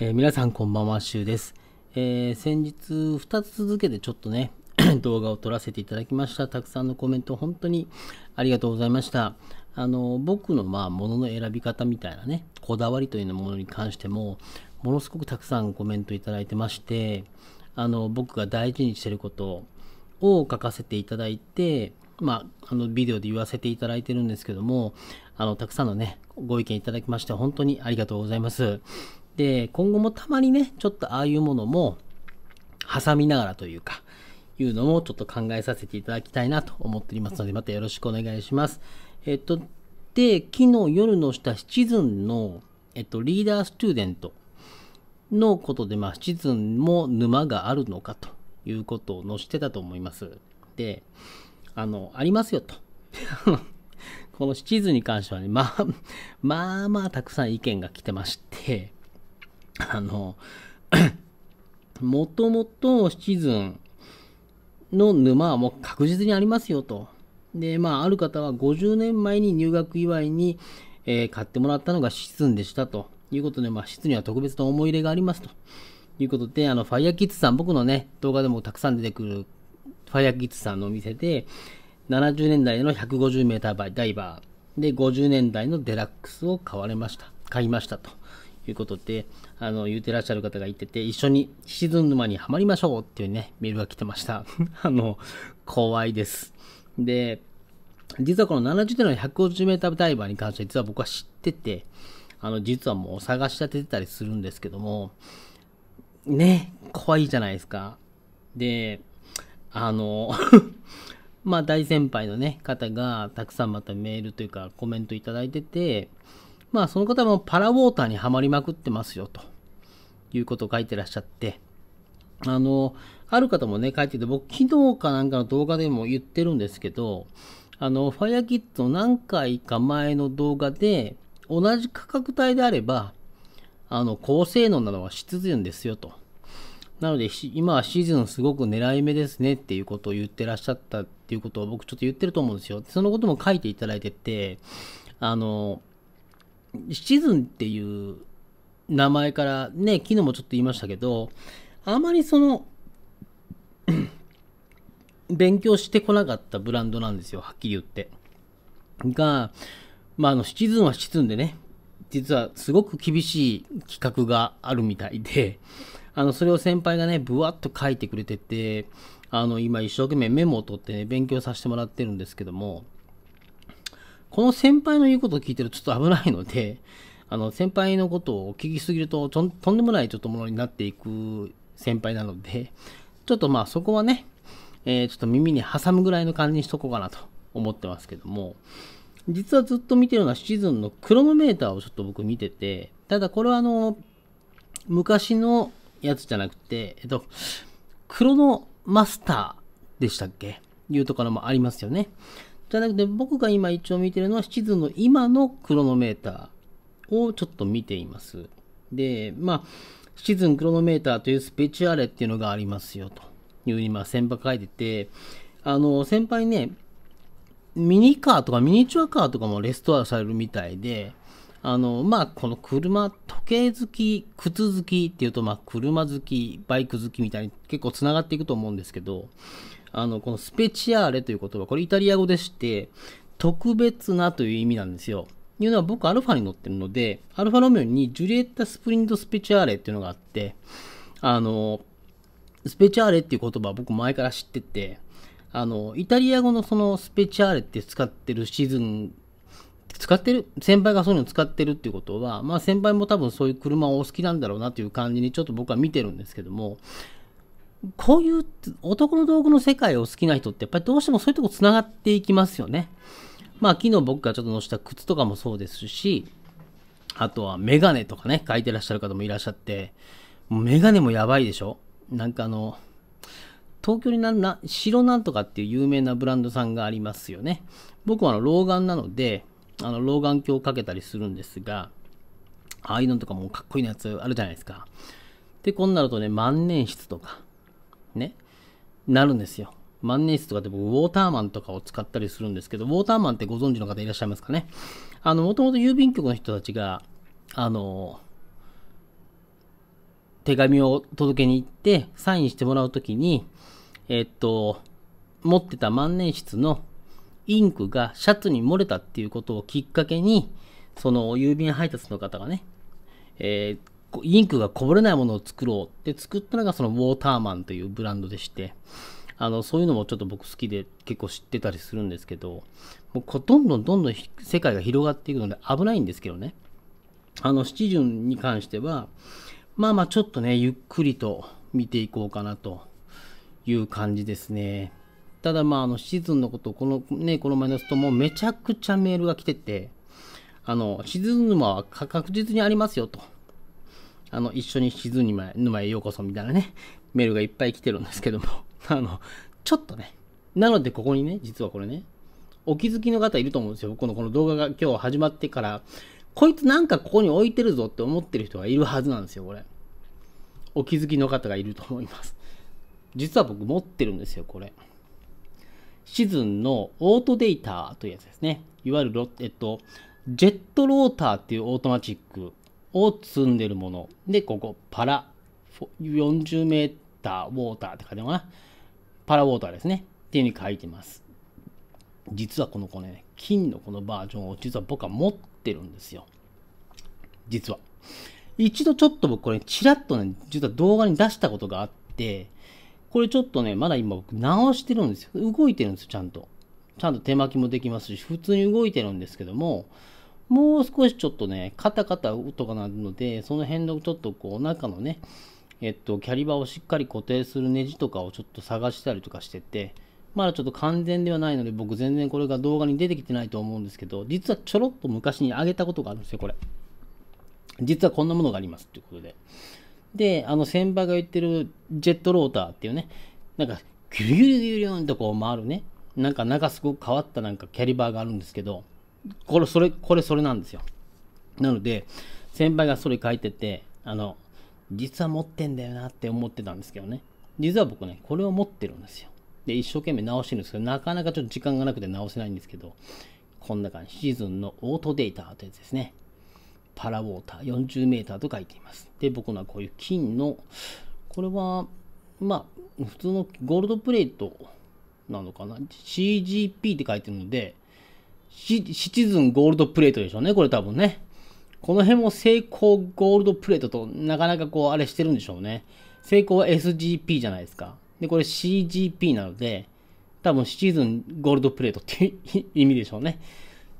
えー、皆さんこんばんは、しゅうです。えー、先日2つ続けてちょっとね、動画を撮らせていただきました。たくさんのコメント本当にありがとうございました。あの、僕のまあ、ものの選び方みたいなね、こだわりというものに関しても、ものすごくたくさんコメントいただいてまして、あの、僕が大事にしてることを書かせていただいて、まあ、あのビデオで言わせていただいてるんですけども、あの、たくさんのね、ご意見いただきまして、本当にありがとうございます。で、今後もたまにね、ちょっとああいうものも挟みながらというか、いうのもちょっと考えさせていただきたいなと思っておりますので、またよろしくお願いします。えっと、で、昨日夜の下シチズンの、えっと、リーダースチューデントのことで、まあ、シチズンも沼があるのかということを載してたと思います。で、あの、ありますよと。このシチズンに関してはね、まあ、まあまあたくさん意見が来てまして、あの、もともとシチズンの沼はもう確実にありますよと。で、まあ、ある方は50年前に入学祝いに、えー、買ってもらったのがシチズンでしたということで、まあ、シには特別な思い入れがありますということで、あの、ファイヤーキッズさん、僕のね、動画でもたくさん出てくるファイヤーキッズさんのお店で、70年代の 150m バイダイバーで50年代のデラックスを買われました。買いましたということで、あの、言うてらっしゃる方がいてて、一緒にシズン沼にはまりましょうっていうね、メールが来てました。あの、怖いです。で、実はこの70点の 150m ダイバーに関して実は僕は知ってて、あの、実はもう探し当ててたりするんですけども、ね、怖いじゃないですか。で、あの まあ大先輩のね、方がたくさんまたメールというかコメントいただいてて、まあその方もパラウォーターにはまりまくってますよということを書いてらっしゃって、あの、ある方もね、書いてて、僕昨日かなんかの動画でも言ってるんですけど、あの、ファイ e キッズの何回か前の動画で、同じ価格帯であれば、あの、高性能なのは必然ですよと。なので、今はシーズンすごく狙い目ですねっていうことを言ってらっしゃったっていうことを僕ちょっと言ってると思うんですよ。そのことも書いていただいてて、あの、シズンっていう名前からね、昨日もちょっと言いましたけど、あまりその 勉強してこなかったブランドなんですよ、はっきり言って。が、まあ、あの、シズンはシズンでね、実はすごく厳しい企画があるみたいで、あの、それを先輩がね、ぶわっと書いてくれてて、あの、今一生懸命メモを取ってね、勉強させてもらってるんですけども、この先輩の言うことを聞いてるとちょっと危ないので、あの、先輩のことを聞きすぎると、とんでもないちょっとものになっていく先輩なので、ちょっとまあそこはね、えー、ちょっと耳に挟むぐらいの感じにしとこうかなと思ってますけども、実はずっと見てるのはシーズンのクロノメーターをちょっと僕見てて、ただこれはあの、昔のやつじゃなくて、えっと、クロノマスターでしたっけいうところもありますよね。じゃなくて、僕が今一応見てるのは、地図の今のクロノメーターをちょっと見ています。で、まあ、シチズンクロノメーターというスペチュアレっていうのがありますよというふうに先輩書いてて、あの、先輩ね、ミニカーとかミニチュアカーとかもレストアされるみたいで、あの、まあ、この車、時計好き、靴好きっていうと、まあ、車好き、バイク好きみたいに結構つながっていくと思うんですけど、あの、このスペチアーレという言葉、これイタリア語でして、特別なという意味なんですよ。いうのは僕アルファに乗ってるので、アルファロメオにジュリエッタ・スプリント・スペチアーレっていうのがあって、あの、スペチアーレっていう言葉は僕前から知ってて、あの、イタリア語のそのスペチアーレって使ってるシーズン、使ってる、先輩がそういうの使ってるっていうことは、まあ先輩も多分そういう車をお好きなんだろうなという感じにちょっと僕は見てるんですけども、こういう男の道具の世界を好きな人ってやっぱりどうしてもそういうとこ繋がっていきますよね。まあ昨日僕がちょっと載せた靴とかもそうですし、あとはメガネとかね、書いてらっしゃる方もいらっしゃって、もうメガネもやばいでしょなんかあの、東京になんな、白なんとかっていう有名なブランドさんがありますよね。僕はあの老眼なので、あの老眼鏡をかけたりするんですが、ああいうのとかもかっこいいなやつあるじゃないですか。で、こんなのとね、万年筆とか、ね、なるんですよ。万年筆とかで僕、ウォーターマンとかを使ったりするんですけど、ウォーターマンってご存知の方いらっしゃいますかね。あの、もともと郵便局の人たちが、あの、手紙を届けに行って、サインしてもらうときに、えっと、持ってた万年筆のインクがシャツに漏れたっていうことをきっかけに、その郵便配達の方がね、えー、インクがこぼれないものを作ろうって作ったのがそのウォーターマンというブランドでして、あの、そういうのもちょっと僕好きで結構知ってたりするんですけど、もうどんどんどんどん世界が広がっていくので危ないんですけどね。あの、七順に関しては、まあまあちょっとね、ゆっくりと見ていこうかなという感じですね。ただまあ、あの、シーズンのこと、このね、このマイナスともめちゃくちゃメールが来てて、あの、シーズン沼は確実にありますよと。あの、一緒に静沼へようこそみたいなね、メールがいっぱい来てるんですけども、あの、ちょっとね、なのでここにね、実はこれね、お気づきの方いると思うんですよ。この、この動画が今日始まってから、こいつなんかここに置いてるぞって思ってる人がいるはずなんですよ、これ。お気づきの方がいると思います。実は僕持ってるんですよ、これ。シズンのオートデータというやつですね。いわゆるロ、えっと、ジェットローターっていうオートマチックを積んでるもの。で、ここ、パラ、40メーターウォーターって書いてるかな。パラウォーターですね。っていう風うに書いてます。実はこのこね、金のこのバージョンを実は僕は持ってるんですよ。実は。一度ちょっと僕これ、ちらっとね、実は動画に出したことがあって、これちょっとね、まだ今僕直してるんですよ。動いてるんですよ、ちゃんと。ちゃんと手巻きもできますし、普通に動いてるんですけども、もう少しちょっとね、カタカタ音が鳴るので、その辺のちょっとこう、中のね、えっと、キャリバーをしっかり固定するネジとかをちょっと探したりとかしてて、まだちょっと完全ではないので、僕全然これが動画に出てきてないと思うんですけど、実はちょろっと昔にあげたことがあるんですよ、これ。実はこんなものがありますということで。で、あの先輩が言ってるジェットローターっていうね、なんか、ギュリギュリギュリンとこう回るね、なんか中すごく変わったなんかキャリバーがあるんですけど、これ、それ、これ、それなんですよ。なので、先輩がそれ書いてて、あの、実は持ってんだよなって思ってたんですけどね。実は僕ね、これを持ってるんですよ。で、一生懸命直してるんですけど、なかなかちょっと時間がなくて直せないんですけど、こんな感じ。シーズンのオートデータってやつですね。パラウォーター 40m と書いています。で、僕のはこういう金の、これは、まあ、普通のゴールドプレートなのかな ?CGP って書いてるので、シチズンゴールドプレートでしょうね、これ多分ね。この辺も成功ゴールドプレートとなかなかこうあれしてるんでしょうね。成功は SGP じゃないですか。で、これ CGP なので、多分シチズンゴールドプレートっていう意味でしょうね。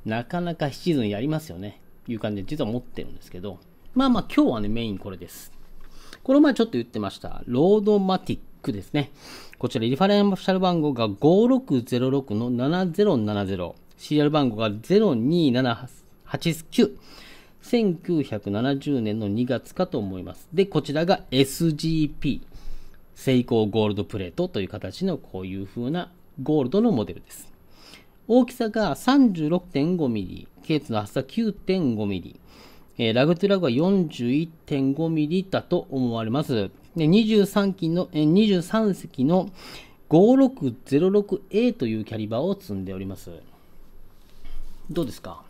なかなかシチズンやりますよね。いう感じで実は持ってるんですけど。まあまあ今日はね、メインこれです。この前ちょっと言ってました。ロードマティックですね。こちらリファレンシャル番号が5606の7070。CR 番号が02789。1970年の2月かと思います。で、こちらが SGP。セイコーゴールドプレートという形のこういう風なゴールドのモデルです。大きさが 36.5mm、ケーツの厚さ 9.5mm、えー、ラグトゥラグは 41.5mm だと思われます。で23機の、えー、23隻の 5606A というキャリバーを積んでおります。どうですか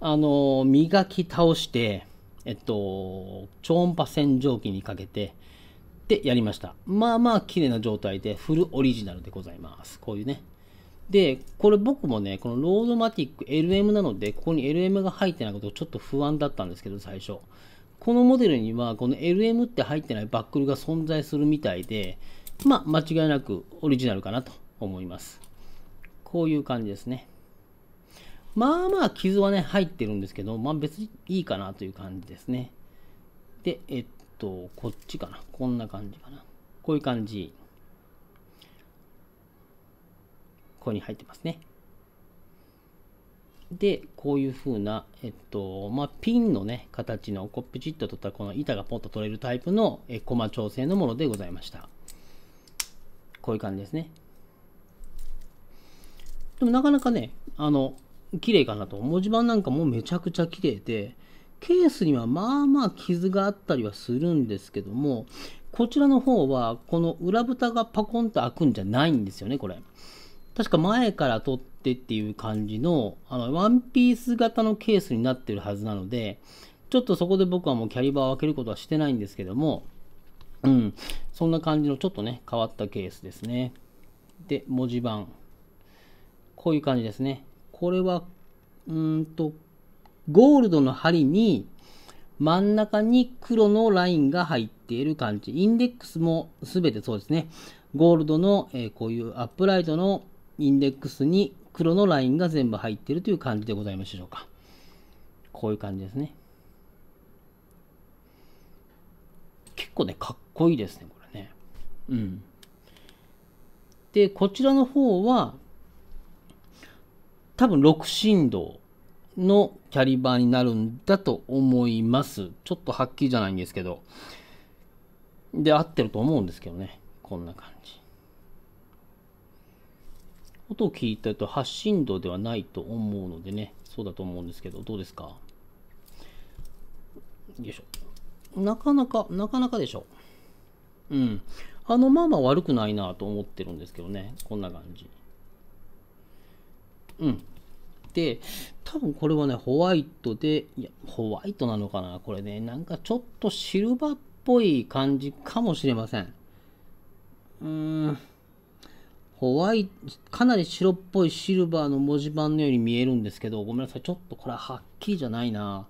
あの、磨き倒して、えっと、超音波洗浄機にかけて、で、やりました。まあまあ綺麗な状態で、フルオリジナルでございます。こういうね。で、これ僕もね、このロードマティック LM なので、ここに LM が入ってないことちょっと不安だったんですけど、最初。このモデルには、この LM って入ってないバックルが存在するみたいで、まあ、間違いなくオリジナルかなと思います。こういう感じですね。まあまあ傷はね、入ってるんですけど、まあ別にいいかなという感じですね。で、えっと、こっちかな。こんな感じかな。こういう感じ。ここに入ってますね。で、こういう風な、えっと、まあ、ピンのね、形の、こう、ピチッと取ったこの板がポッと取れるタイプの、え、コマ調整のものでございました。こういう感じですね。でもなかなかね、あの、綺麗かなと。文字盤なんかもめちゃくちゃ綺麗で、ケースにはまあまあ傷があったりはするんですけども、こちらの方は、この裏蓋がパコンと開くんじゃないんですよね、これ。確か前から取ってっていう感じの、あの、ワンピース型のケースになってるはずなので、ちょっとそこで僕はもうキャリバーを開けることはしてないんですけども、うん、そんな感じのちょっとね、変わったケースですね。で、文字盤。こういう感じですね。これは、うんと、ゴールドの針に真ん中に黒のラインが入っている感じ。インデックスも全てそうですね。ゴールドの、えー、こういうアップライトのインデックスに黒のラインが全部入っているという感じでございましょうか。こういう感じですね。結構ね、かっこいいですね、これね。うん。で、こちらの方は、多分6振動のキャリバーになるんだと思います。ちょっとはっきりじゃないんですけど。で、合ってると思うんですけどね。こんな感じ。音を聞いたと発振動ではないと思うのでね。そうだと思うんですけど、どうですかよいしょ。なかなか、なかなかでしょ。うん。あの、まあまあ悪くないなと思ってるんですけどね。こんな感じ。うん。で、多分これはね、ホワイトで、いや、ホワイトなのかなこれね、なんかちょっとシルバーっぽい感じかもしれません。うーん。ホワイト、かなり白っぽいシルバーの文字盤のように見えるんですけど、ごめんなさい。ちょっとこれははっきりじゃないな。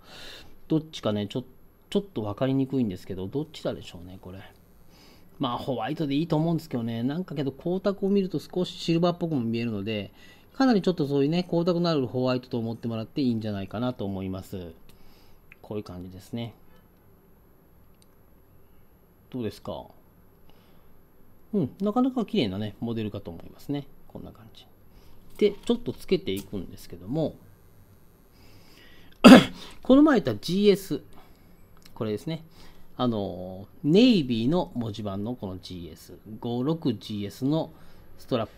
どっちかね、ちょちょっと分かりにくいんですけど、どっちだでしょうね、これ。まあ、ホワイトでいいと思うんですけどね。なんかけど、光沢を見ると少しシルバーっぽくも見えるので、かなりちょっとそういうね、光沢のあるホワイトと思ってもらっていいんじゃないかなと思います。こういう感じですね。どうですかうん、なかなか綺麗なね、モデルかと思いますね。こんな感じ。で、ちょっとつけていくんですけども、この前言った GS。これですね。あの、ネイビーの文字盤のこの GS。56GS のストラップ。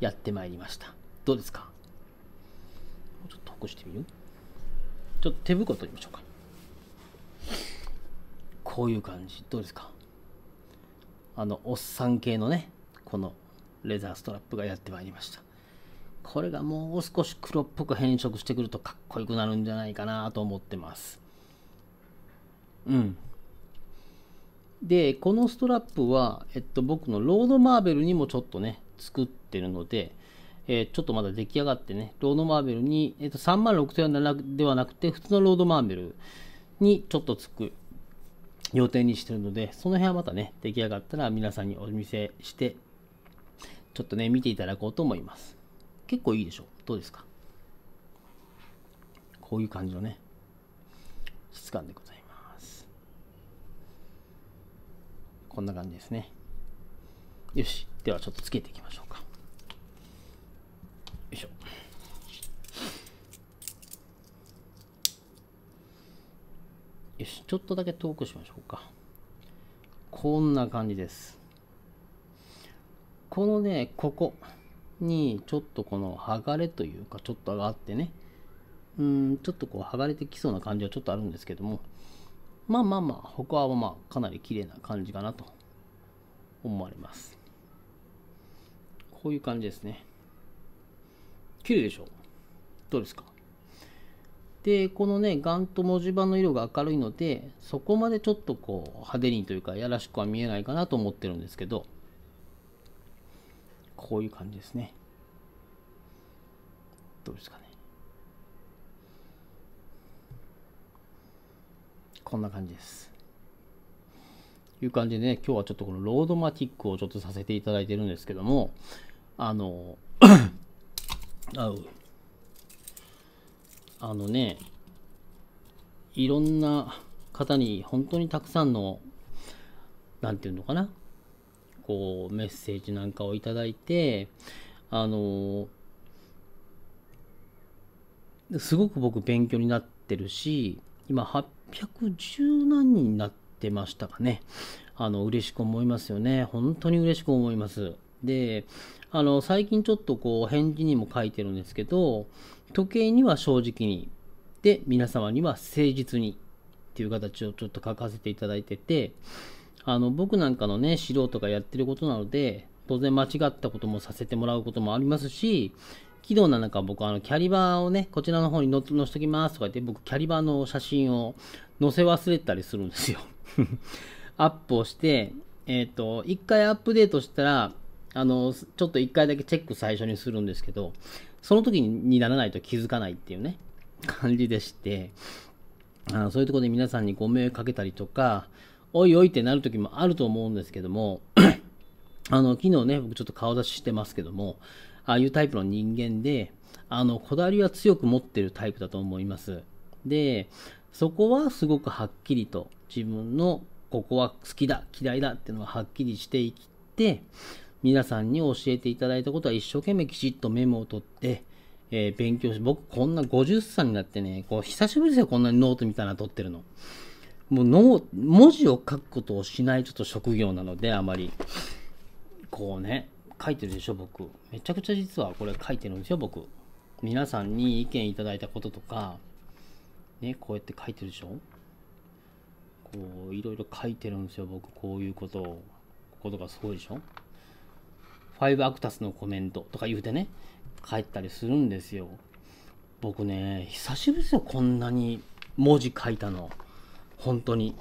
やってまいりました。どうですかちょっとほしてみるちょっと手袋取りましょうか。こういう感じ、どうですかあの、おっさん系のね、このレザーストラップがやってまいりました。これがもう少し黒っぽく変色してくるとかっこよくなるんじゃないかなと思ってます。うん。で、このストラップは、えっと、僕のロードマーベルにもちょっとね、作ってるので、えー、ちょっとまだ出来上がってね、ロードマーベルに、えー、と36000ではなくて、普通のロードマーベルにちょっとつく予定にしてるので、その辺はまたね、出来上がったら皆さんにお見せして、ちょっとね、見ていただこうと思います。結構いいでしょうどうですかこういう感じのね、質感でございます。こんな感じですね。よし。ではちょっとつけていきましょうか。よいしょよしちょっとだけ遠くしましょうかこんな感じですこのねここにちょっとこの剥がれというかちょっとがあってねうんちょっとこう剥がれてきそうな感じはちょっとあるんですけどもまあまあまあ他はまあかなり綺麗な感じかなと思われますこういう感じですね綺麗でしょどうですかでこのねガンと文字盤の色が明るいのでそこまでちょっとこう派手にというかやらしくは見えないかなと思ってるんですけどこういう感じですねどうですかねこんな感じですいう感じでね今日はちょっとこのロードマティックをちょっとさせていただいてるんですけどもあの合うあのねいろんな方に本当にたくさんの何て言うのかなこうメッセージなんかを頂いてあのすごく僕勉強になってるし今810何人になってましたかねあの嬉しく思いますよね本当に嬉しく思いますで、あの、最近ちょっとこう、返事にも書いてるんですけど、時計には正直に、で、皆様には誠実にっていう形をちょっと書かせていただいてて、あの、僕なんかのね、素人がやってることなので、当然間違ったこともさせてもらうこともありますし、軌道なんか僕、あの、キャリバーをね、こちらの方に載せときますとか言って、僕、キャリバーの写真を載せ忘れたりするんですよ アップをして、えっ、ー、と、一回アップデートしたら、あの、ちょっと一回だけチェック最初にするんですけど、その時にならないと気づかないっていうね、感じでして、あそういうところで皆さんにご迷惑かけたりとか、おいおいってなる時もあると思うんですけども、あの、昨日ね、僕ちょっと顔出ししてますけども、ああいうタイプの人間で、あの、こだわりは強く持ってるタイプだと思います。で、そこはすごくはっきりと自分のここは好きだ、嫌いだっていうのははっきりしていって、皆さんに教えていただいたことは一生懸命きちっとメモを取って、えー、勉強し、僕こんな50歳になってね、こう久しぶりですよ、こんなにノートみたいなの取ってるの。もうの文字を書くことをしないちょっと職業なので、あまり。こうね、書いてるでしょ、僕。めちゃくちゃ実はこれ書いてるんですよ、僕。皆さんに意見いただいたこととか、ね、こうやって書いてるでしょこう、いろいろ書いてるんですよ、僕。こういうことを。こことかすごいでしょブアクタスのコメントとか言うてね、帰ったりするんですよ。僕ね、久しぶりですよ、こんなに文字書いたの。本当に。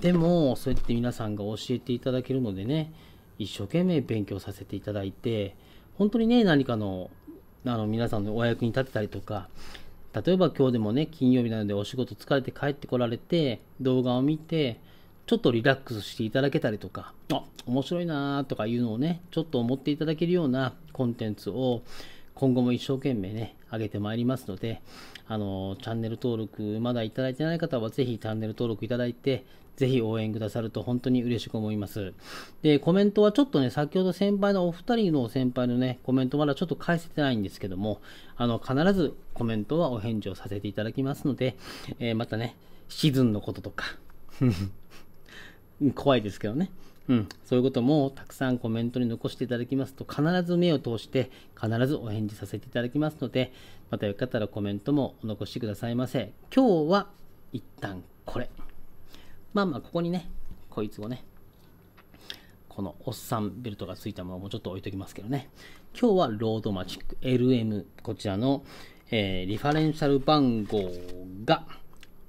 でも、そうやって皆さんが教えていただけるのでね、一生懸命勉強させていただいて、本当にね、何かの、あの、皆さんのお役に立てたりとか、例えば今日でもね、金曜日なのでお仕事疲れて帰ってこられて、動画を見て、ちょっとリラックスしていただけたりとか、あ、面白いなとかいうのをね、ちょっと思っていただけるようなコンテンツを今後も一生懸命ね、上げてまいりますので、あの、チャンネル登録、まだいただいてない方は、ぜひチャンネル登録いただいて、ぜひ応援くださると本当に嬉しく思います。で、コメントはちょっとね、先ほど先輩のお二人の先輩のね、コメントまだちょっと返せてないんですけども、あの、必ずコメントはお返事をさせていただきますので、えー、またね、シズンのこととか、怖いですけどね。うん、そういうこともたくさんコメントに残していただきますと必ず目を通して必ずお返事させていただきますのでまたよかったらコメントもお残してくださいませ今日は一旦これまあまあここにねこいつをねこのおっさんベルトがついたものもうちょっと置いときますけどね今日はロードマジック LM こちらの、えー、リファレンシャル番号が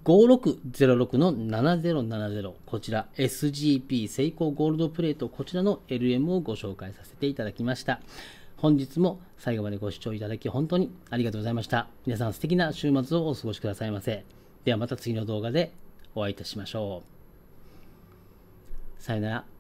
5606の7070こちら SGP セイコーゴールドプレートこちらの LM をご紹介させていただきました本日も最後までご視聴いただき本当にありがとうございました皆さん素敵な週末をお過ごしくださいませではまた次の動画でお会いいたしましょうさよなら